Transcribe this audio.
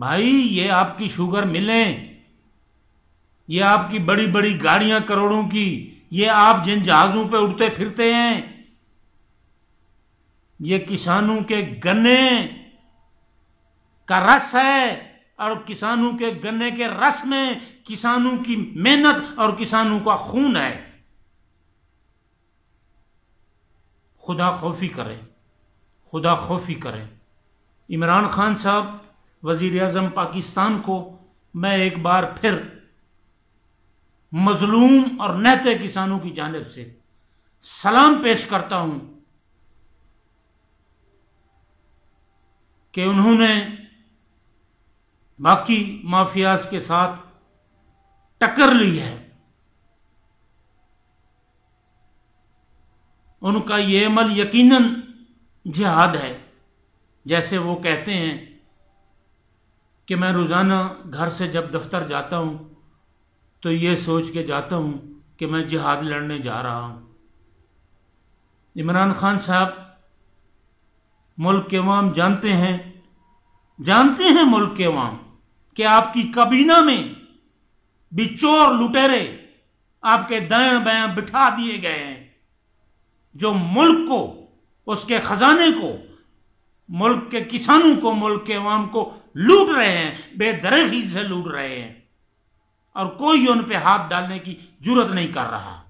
भाई ये आपकी शुगर मिले ये आपकी बड़ी बड़ी गाड़ियां करोड़ों की ये आप जिन जहाजों पे उड़ते फिरते हैं ये किसानों के गन्ने का रस है और किसानों के गन्ने के रस में किसानों की मेहनत और किसानों का खून है खुदा खौफी करें खुदा खौफी करें इमरान खान साहब वजीर अजम पाकिस्तान को मैं एक बार फिर मजलूम और नहते किसानों की जानब से सलाम पेश करता हूं कि उन्होंने बाकी माफियाज के साथ टक्कर ली है उनका ये अमल यकीनन जिहाद है जैसे वो कहते हैं कि मैं रोज़ाना घर से जब दफ्तर जाता हूँ तो ये सोच के जाता हूँ कि मैं जिहाद लड़ने जा रहा हूँ इमरान खान साहब मुल्क के अवाम जानते हैं जानते हैं मुल्क के अवाम कि आपकी कबीना में भी चोर लुटेरे आपके दया बया बिठा दिए गए हैं जो मुल्क को उसके खजाने को मुल्क के किसानों को मुल्क के अवाम को लूट रहे हैं बेदरखी से लूट रहे हैं और कोई उन पे हाथ डालने की जरूरत नहीं कर रहा